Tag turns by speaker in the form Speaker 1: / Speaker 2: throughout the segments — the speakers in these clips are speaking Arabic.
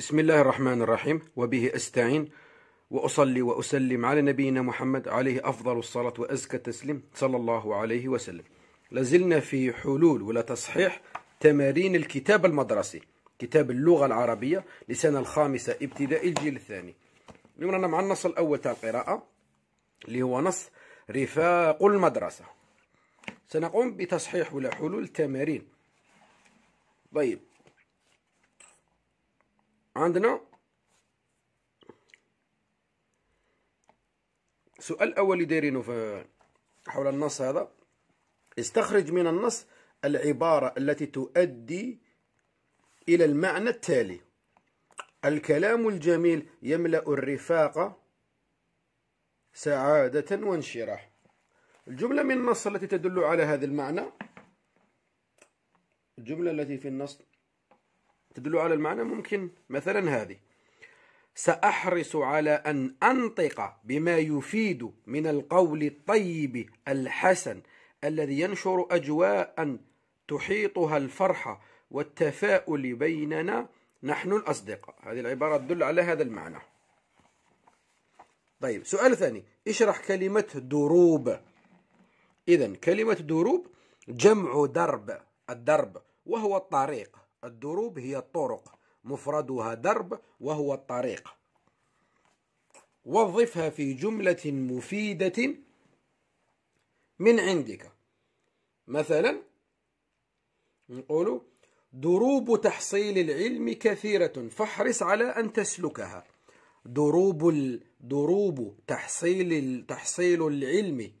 Speaker 1: بسم الله الرحمن الرحيم وبه أستعين وأصلي وأسلم على نبينا محمد عليه أفضل الصلاة وأزكى التسليم صلى الله عليه وسلم لازلنا في حلول ولا تصحيح تمارين الكتاب المدرسي كتاب اللغة العربية لسنة الخامسة ابتدائي الجيل الثاني اليوم رانا مع النص الأول تاع القراءة اللي هو نص رفاق المدرسة سنقوم بتصحيح ولا حلول تمارين طيب عندنا سؤال دايرينو دايرينه حول النص هذا استخرج من النص العبارة التي تؤدي إلى المعنى التالي الكلام الجميل يملأ الرفاق سعادة وانشراح الجملة من النص التي تدل على هذا المعنى الجملة التي في النص تدل على المعنى ممكن مثلا هذه سأحرص على أن أنطق بما يفيد من القول الطيب الحسن الذي ينشر أجواء تحيطها الفرحة والتفاؤل بيننا نحن الأصدقاء هذه العبارة تدل على هذا المعنى طيب سؤال ثاني اشرح كلمة دروب إذا كلمة دروب جمع درب الدرب وهو الطريق الدروب هي الطرق مفردها درب وهو الطريق وظفها في جملة مفيدة من عندك مثلا نقول دروب تحصيل العلم كثيرة فاحرص على أن تسلكها دروب دروب تحصيل تحصيل العلم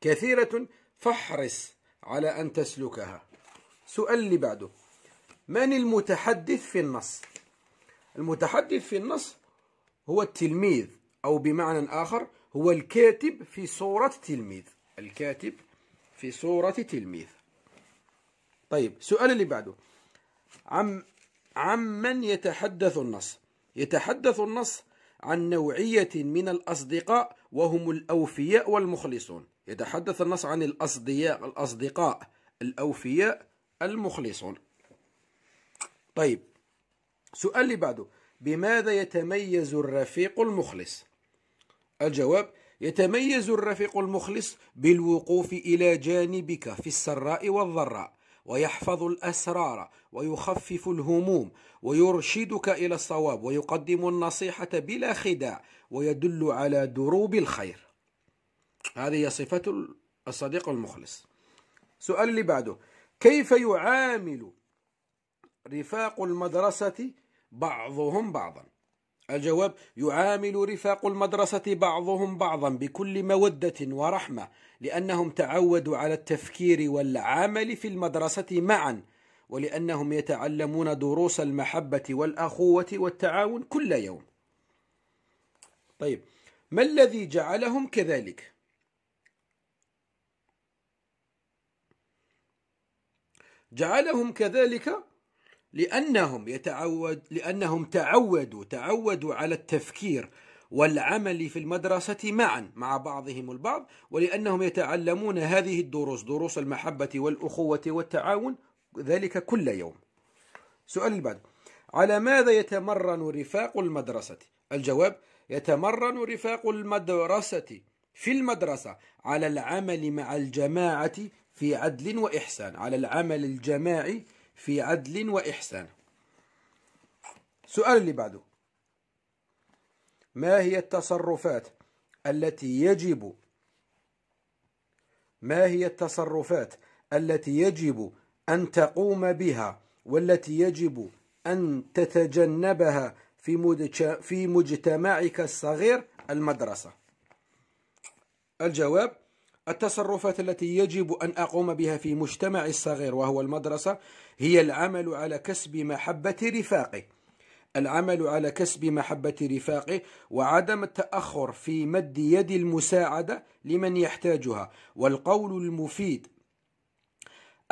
Speaker 1: كثيرة فاحرص على أن تسلكها سؤال اللي بعده من المتحدث في النص المتحدث في النص هو التلميذ أو بمعنى آخر هو الكاتب في صورة تلميذ الكاتب في صورة تلميذ طيب سؤال اللي بعده عم عمن يتحدث النص يتحدث النص عن نوعية من الأصدقاء وهم الأوفياء والمخلصون يتحدث النص عن الأصدقاء الأصدقاء الأوفياء المخلصون طيب سؤال اللي بعده بماذا يتميز الرفيق المخلص الجواب يتميز الرفيق المخلص بالوقوف إلى جانبك في السراء والضراء ويحفظ الأسرار ويخفف الهموم ويرشدك إلى الصواب ويقدم النصيحة بلا خداع ويدل على دروب الخير هذه صفة الصديق المخلص سؤال اللي بعده كيف يعامل رفاق المدرسة بعضهم بعضا الجواب يعامل رفاق المدرسة بعضهم بعضا بكل مودة ورحمة لأنهم تعودوا على التفكير والعمل في المدرسة معا ولأنهم يتعلمون دروس المحبة والأخوة والتعاون كل يوم طيب ما الذي جعلهم كذلك؟ جعلهم كذلك لأنهم يتعود لأنهم تعودوا تعودوا على التفكير والعمل في المدرسة معا مع بعضهم البعض ولأنهم يتعلمون هذه الدروس دروس المحبة والأخوة والتعاون ذلك كل يوم سؤال البعد على ماذا يتمرن رفاق المدرسة؟ الجواب يتمرن رفاق المدرسة في المدرسة على العمل مع الجماعة في عدل وإحسان على العمل الجماعي في عدل وإحسان السؤال اللي بعده ما هي التصرفات التي يجب ما هي التصرفات التي يجب أن تقوم بها والتي يجب أن تتجنبها في في مجتمعك الصغير المدرسة الجواب التصرفات التي يجب أن أقوم بها في مجتمعي الصغير وهو المدرسة هي العمل على كسب محبة رفاقي العمل على كسب محبة رفاقي وعدم التأخر في مد يد المساعدة لمن يحتاجها والقول المفيد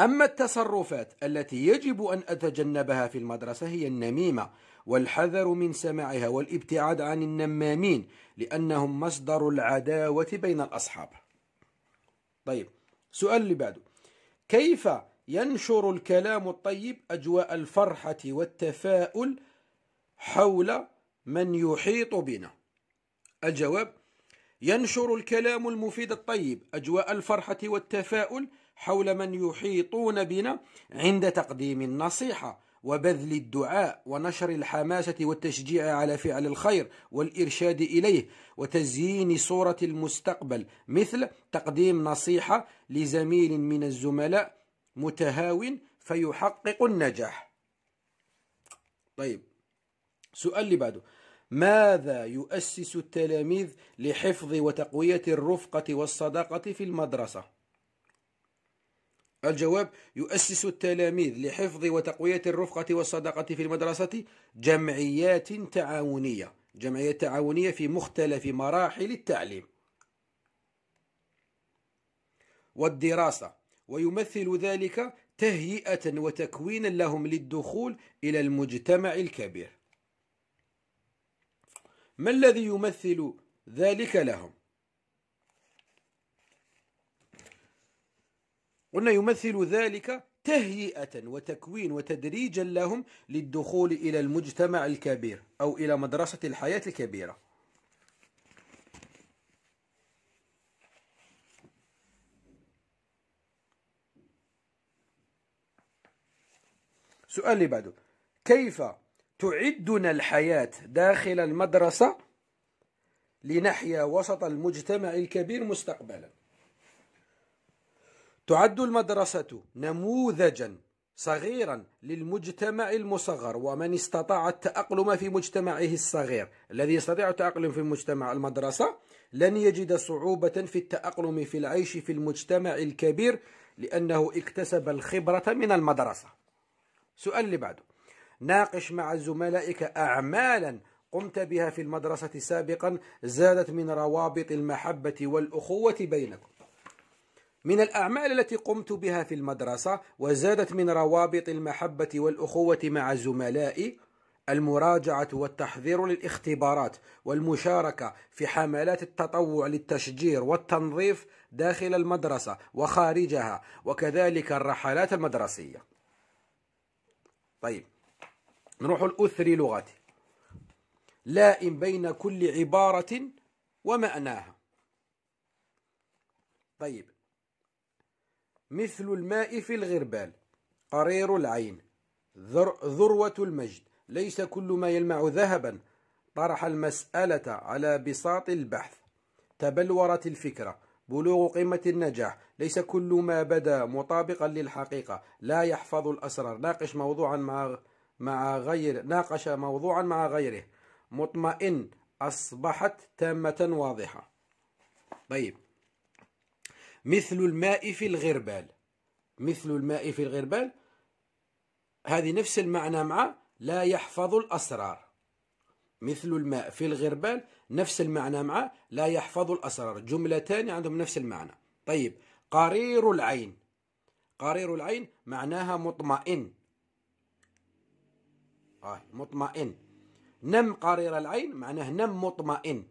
Speaker 1: أما التصرفات التي يجب أن أتجنبها في المدرسة هي النميمة والحذر من سماعها والابتعاد عن النمامين لأنهم مصدر العداوة بين الأصحاب طيب سؤال اللي بعده كيف ينشر الكلام الطيب أجواء الفرحة والتفاؤل حول من يحيط بنا الجواب ينشر الكلام المفيد الطيب أجواء الفرحة والتفاؤل حول من يحيطون بنا عند تقديم النصيحة وبذل الدعاء ونشر الحماسة والتشجيع على فعل الخير والإرشاد إليه وتزيين صورة المستقبل مثل تقديم نصيحة لزميل من الزملاء متهاون فيحقق النجاح طيب سؤال اللي بعده ماذا يؤسس التلاميذ لحفظ وتقوية الرفقة والصداقة في المدرسة؟ الجواب يؤسس التلاميذ لحفظ وتقوية الرفقة والصداقة في المدرسة جمعيات تعاونية جمعيات تعاونية في مختلف مراحل التعليم والدراسة ويمثل ذلك تهيئة وتكوينا لهم للدخول إلى المجتمع الكبير ما الذي يمثل ذلك لهم قلنا يمثل ذلك تهيئة وتكوين وتدريجا لهم للدخول إلى المجتمع الكبير أو إلى مدرسة الحياة الكبيرة سؤال اللي بعده كيف تعدنا الحياة داخل المدرسة لنحيا وسط المجتمع الكبير مستقبلاً تعد المدرسة نموذجا صغيرا للمجتمع المصغر ومن استطاع التأقلم في مجتمعه الصغير الذي يستطيع التأقلم في مجتمع المدرسة لن يجد صعوبة في التأقلم في العيش في المجتمع الكبير لأنه اكتسب الخبرة من المدرسة سؤال اللي بعده ناقش مع زملائك أعمالا قمت بها في المدرسة سابقا زادت من روابط المحبة والأخوة بينكم من الأعمال التي قمت بها في المدرسة وزادت من روابط المحبة والأخوة مع زملائي المراجعة والتحضير للاختبارات والمشاركة في حملات التطوع للتشجير والتنظيف داخل المدرسة وخارجها وكذلك الرحلات المدرسية طيب نروح الأثري لغتي لائم بين كل عبارة ومعناها طيب مثل الماء في الغربال قرير العين ذر ذروة المجد ليس كل ما يلمع ذهبا طرح المسألة على بساط البحث تبلورت الفكرة بلوغ قمة النجاح ليس كل ما بدا مطابقا للحقيقة لا يحفظ الأسرار ناقش موضوعا مع مع غير ناقش موضوعا مع غيره مطمئن أصبحت تامة واضحة طيب مثل الماء في الغربال مثل الماء في الغربال هذه نفس المعنى مع لا يحفظ الأسرار مثل الماء في الغربال نفس المعنى مع لا يحفظ الأسرار جملتان عندهم نفس المعنى طيب قرير العين قرير العين معناها مطمئن آه مطمئن نم قرير العين معناه نم مطمئن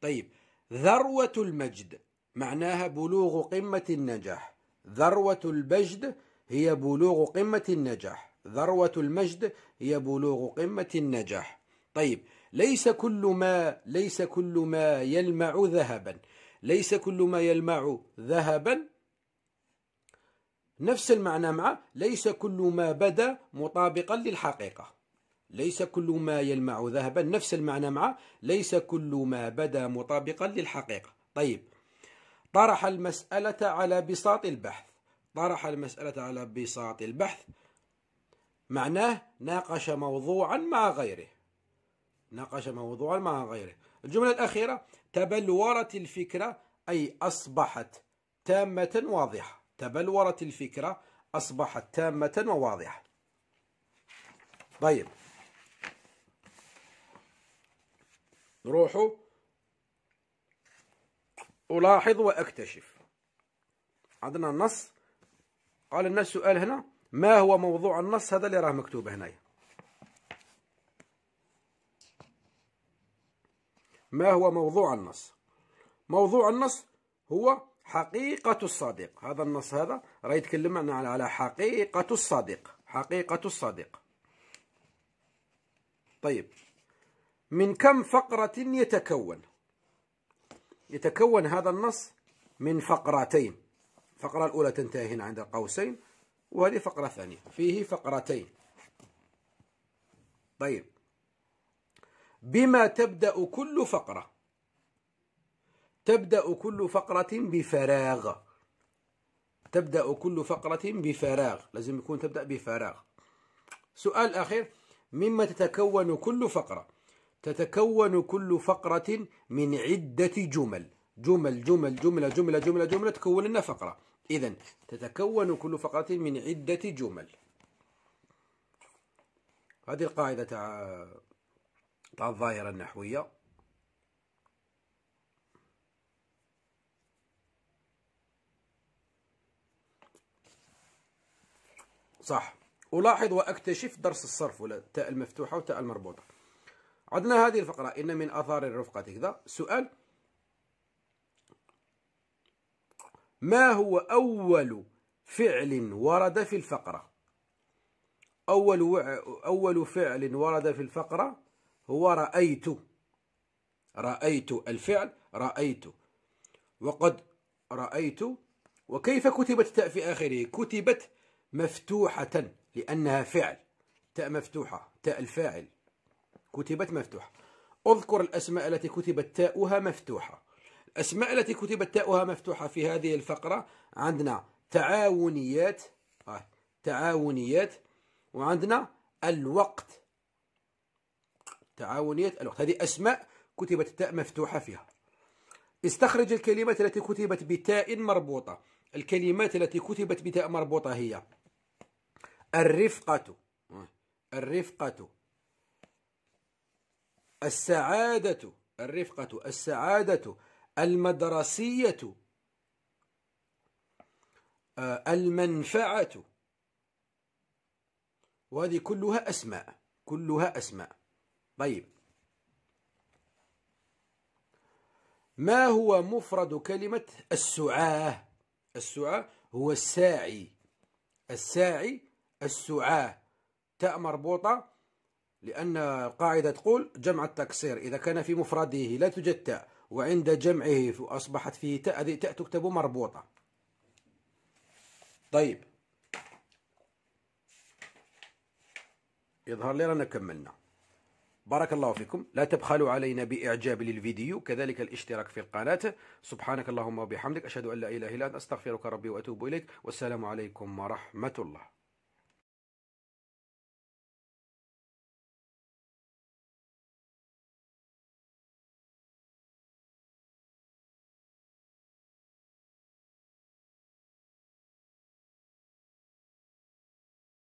Speaker 1: طيب ذروة المجد معناها بلوغ قمة النجاح ذروة البجد هي بلوغ قمة النجاح ذروة المجد هي بلوغ قمة النجاح طيب ليس كل ما ليس كل ما يلمع ذهبا ليس كل ما يلمع ذهبا نفس المعنى مع ليس كل ما بدا مطابقا للحقيقة ليس كل ما يلمع ذهبا نفس المعنى مع ليس كل ما بدا مطابقا للحقيقة طيب طرح المسألة على بساط البحث طرح المسألة على بساط البحث معناه ناقش موضوعا مع غيره ناقش موضوعا مع غيره الجملة الأخيرة تبلورت الفكرة أي أصبحت تامة واضحة تبلورت الفكرة أصبحت تامة وواضحة طيب نروحوا ألاحظ وأكتشف عندنا النص قال الناس سؤال هنا ما هو موضوع النص هذا اللي راه مكتوب هنايا ما هو موضوع النص موضوع النص هو حقيقة الصادق هذا النص هذا راه يتكلم عن على حقيقة الصادق حقيقة الصادق طيب من كم فقرة يتكون يتكون هذا النص من فقرتين الفقرة الأولى تنتهي هنا عند قوسين وهذه فقرة ثانية فيه فقرتين طيب بما تبدأ كل فقرة تبدأ كل فقرة بفراغ تبدأ كل فقرة بفراغ لازم يكون تبدأ بفراغ سؤال أخير مما تتكون كل فقرة تتكون كل فقرة من عدة جمل جمل جمل جملة جملة جملة جملة تكون لنا فقرة إذا تتكون كل فقرة من عدة جمل هذه القاعدة تاع تاع الظاهرة النحوية صح ألاحظ وأكتشف درس الصرف ولا تاء المفتوحة وتاء المربوطة عندنا هذه الفقرة إن من أثار الرفقة كذا السؤال ما هو أول فعل ورد في الفقرة أول أول فعل ورد في الفقرة هو رأيت رأيت الفعل رأيت وقد رأيت وكيف كتبت التاء في آخره كتبت مفتوحة لأنها فعل تاء مفتوحة تاء الفاعل كتبت مفتوحة اذكر الأسماء التي كتبت تاؤها مفتوحة الأسماء التي كتبت تاؤها مفتوحة في هذه الفقرة عندنا تعاونيات آه. تعاونيات وعندنا الوقت تعاونيات الوقت هذه أسماء كتبت التاء مفتوحة فيها استخرج الكلمات التي كتبت بتاء مربوطة الكلمات التي كتبت بتاء مربوطة هي الرفقة آه، الرفقة السعادة الرفقة السعادة المدرسية آه، المنفعة وهذه كلها أسماء كلها أسماء طيب ما هو مفرد كلمة السعاة السعاة هو الساعي الساعي السعاة تاء مربوطة لأن القاعدة تقول جمع التكسير إذا كان في مفرده لا توجد تاء وعند جمعه أصبحت فيه تاء هذه تاء تكتب مربوطة طيب يظهر لي رانا كملنا بارك الله فيكم لا تبخلوا علينا بإعجاب للفيديو كذلك الاشتراك في القناة سبحانك اللهم وبحمدك أشهد أن لا إله إلا أنت أستغفرك ربي وأتوب إليك والسلام عليكم ورحمة الله